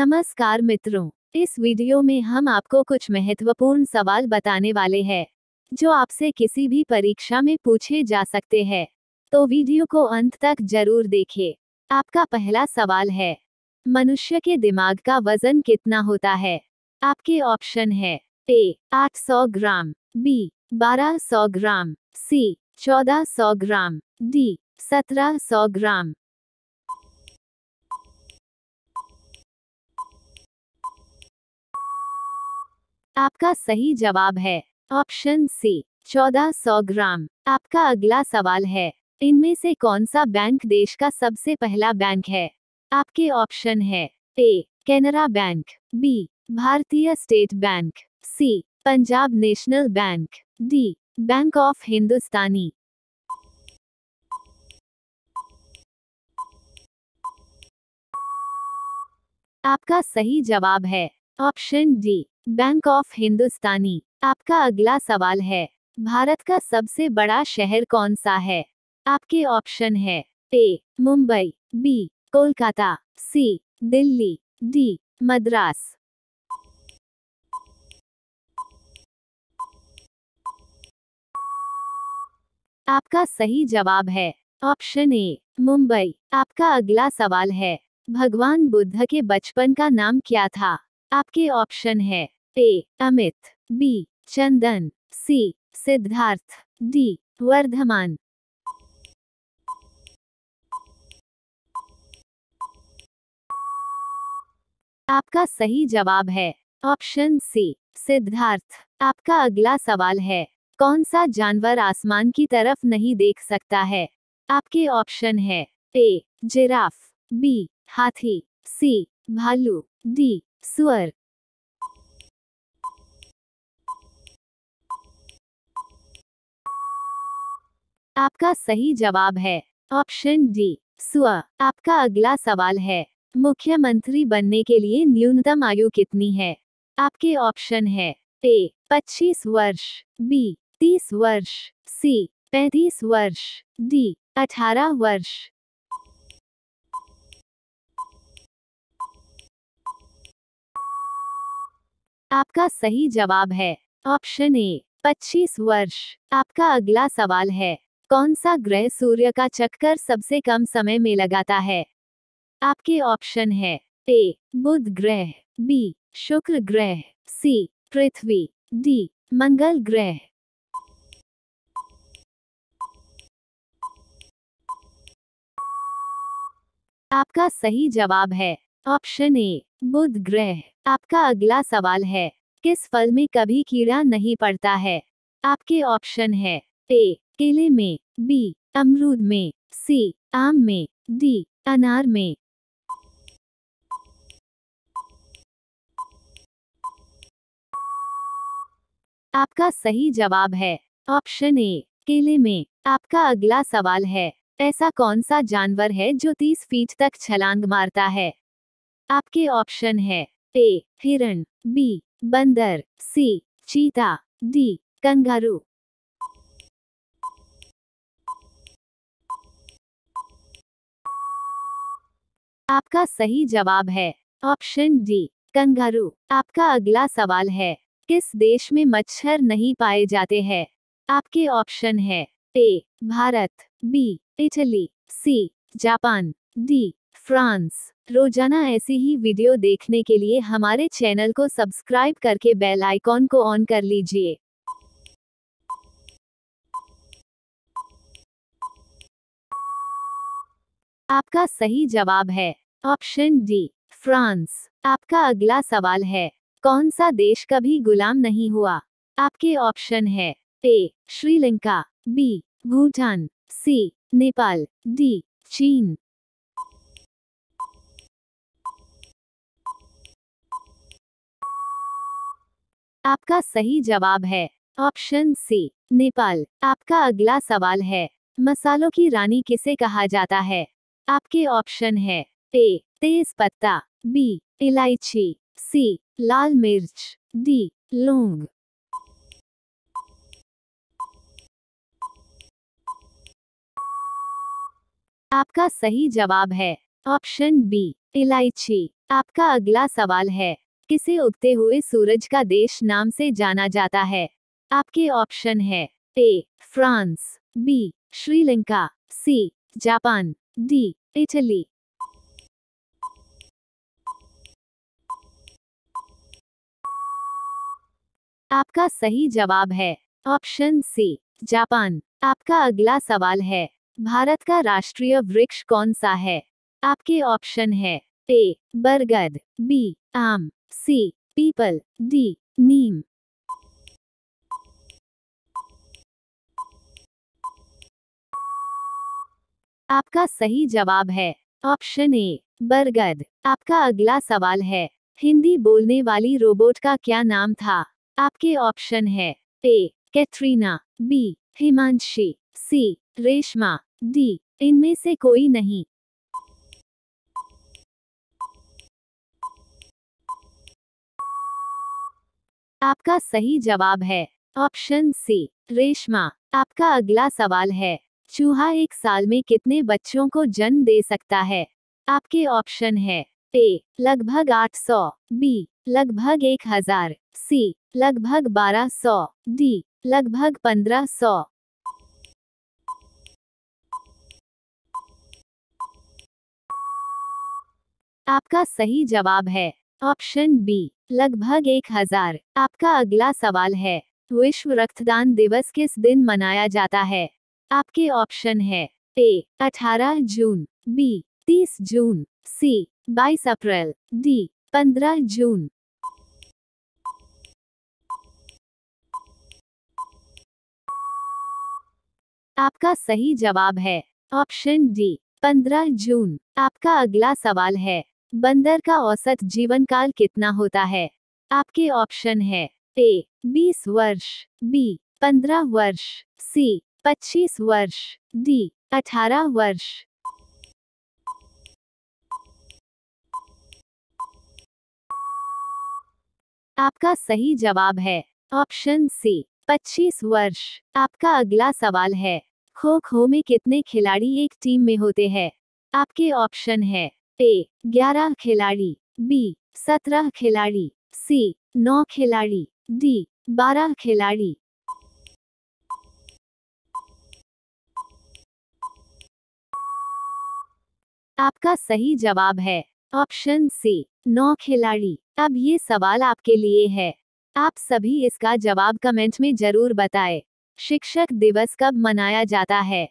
नमस्कार मित्रों इस वीडियो में हम आपको कुछ महत्वपूर्ण सवाल बताने वाले हैं जो आपसे किसी भी परीक्षा में पूछे जा सकते हैं तो वीडियो को अंत तक जरूर देखें। आपका पहला सवाल है मनुष्य के दिमाग का वजन कितना होता है आपके ऑप्शन है ए 800 ग्राम बी 1200 ग्राम सी 1400 ग्राम डी 1700 ग्राम आपका सही जवाब है ऑप्शन सी चौदह सौ ग्राम आपका अगला सवाल है इनमें से कौन सा बैंक देश का सबसे पहला बैंक है आपके ऑप्शन है A Canara Bank B Bharatiya State Bank C Punjab National Bank D Bank of Hindustani आपका सही जवाब है option D Bank of Hindustani आपका अगला सवाल है भारत का सबसे बड़ा शहर कौन सा है आपके ऑप्शन है A Mumbai B Kolkata C Delhi D Madras आपका सही जवाब है ऑप्शन ए मुंबई आपका अगला सवाल है भगवान बुद्ध के बचपन का नाम क्या था आपके ऑप्शन है A Amit B Chandan C Siddharth D Vardhaman आपका सही जवाब है ऑप्शन सी सिद्धार्थ आपका अगला सवाल है कौन सा जानवर आसमान की तरफ नहीं देख सकता है आपके ऑप्शन है ए जिराफ बी हाथी सी भालू डी स्वर आपका सही जवाब है ऑप्शन डी स्व आपका अगला सवाल है मुख्यमंत्री बनने के लिए न्यूनतम आयु कितनी है आपके ऑप्शन है ए 25 वर्ष बी 30 वर्ष सी 35 वर्ष डी 18 वर्ष आपका सही जवाब है ऑप्शन ए 25 वर्ष आपका अगला सवाल है कौन सा ग्रह सूर्य का चक्कर सबसे कम समय में लगाता है आपके ऑप्शन है ए बुध ग्रह बी शुक्र ग्रह सी पृथ्वी डी मंगल ग्रह आपका सही जवाब है ऑप्शन ए बुध ग्रह आपका अगला सवाल है किस फल में कभी कीड़ा नहीं पड़ता है आपके ऑप्शन है ए केले में बी अमरूद में सी आम में डी अनार में आपका सही जवाब है ऑप्शन ए केले में आपका अगला सवाल है ऐसा कौन सा जानवर है जो तीस फीट तक छलांग मारता है आपके ऑप्शन है ए हिरण बी बंदर सी चीता डी कंगारू आपका सही जवाब है ऑप्शन डी कंगारू आपका अगला सवाल है किस देश में मच्छर नहीं पाए जाते हैं आपके ऑप्शन है A Bharat B Italy C Japan D France रोजाना ऐसी ही वीडियो देखने के लिए हमारे चैनल को सब्सक्राइब करके बेल आइकॉन को ऑन कर लीजिए आपका सही जवाब है ऑप्शन डी फ्रांस आपका अगला सवाल है कौन सा देश कभी गुलाम नहीं हुआ आपके ऑप्शन है A Sri Lanka B Bhutan C Nepal D चीन आपका सही जवाब है ऑप्शन सी नेपाल आपका अगला सवाल है मसालों की रानी किसे कहा जाता है आपके ऑप्शन है ए तेज पत्ता बी इलायची सी लाल मिर्च डी लौंग आपका सही जवाब है ऑप्शन बी इलायची आपका अगला सवाल है किसे उगते हुए सूरज का देश नाम से जाना जाता है आपके ऑप्शन है A France B Sri Lanka C Japan D Italy आपका सही जवाब है ऑप्शन सी जापान आपका अगला सवाल है भारत का राष्ट्रीय वृक्ष कौन सा है आपके ऑप्शन है ए बरगद बी आम सी पीपल डी नीम आपका सही जवाब है ऑप्शन ए बरगद आपका अगला सवाल है हिंदी बोलने वाली रोबोट का क्या नाम था आपके ऑप्शन है A Katharina B Himanshi C Reshma D इनमें से कोई नहीं आपका सही जवाब है ऑप्शन सी रेशमा आपका अगला सवाल है चूहा एक साल में कितने बच्चों को जन्म दे सकता है आपके ऑप्शन है ए लगभग 800, बी लगभग 1000, सी लगभग 1200, डी लगभग 1500। आपका सही जवाब है ऑप्शन बी लगभग एक हजार आपका अगला सवाल है विश्व रक्तदान दिवस किस दिन मनाया जाता है आपके ऑप्शन है ए 18 जून बी 30 जून सी 22 अप्रैल डी 15 जून आपका सही जवाब है ऑप्शन डी 15 जून आपका अगला सवाल है बंदर का औसत जीवन काल कितना होता है आपके ऑप्शन है ए बीस वर्ष बी पंद्रह वर्ष सी पच्चीस वर्ष डी अठारह वर्ष आपका सही जवाब है ऑप्शन सी 25 वर्ष आपका अगला सवाल है खो खो में कितने खिलाड़ी एक टीम में होते हैं आपके ऑप्शन है ए ग्यारह खिलाड़ी बी सत्रह खिलाड़ी सी नौ खिलाड़ी डी बारह खिलाड़ी आपका सही जवाब है ऑप्शन सी नौ खिलाड़ी अब ये सवाल आपके लिए है आप सभी इसका जवाब कमेंट में जरूर बताएं। शिक्षक दिवस कब मनाया जाता है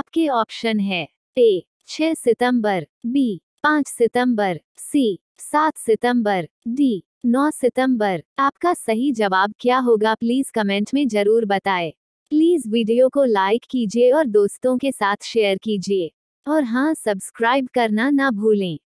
आपके ऑप्शन है ए 6 सितंबर, बी पाँच सितंबर सी सात सितंबर डी नौ सितंबर आपका सही जवाब क्या होगा प्लीज कमेंट में जरूर बताए प्लीज वीडियो को लाइक कीजिए और दोस्तों के साथ शेयर कीजिए और हाँ सब्सक्राइब करना ना भूलें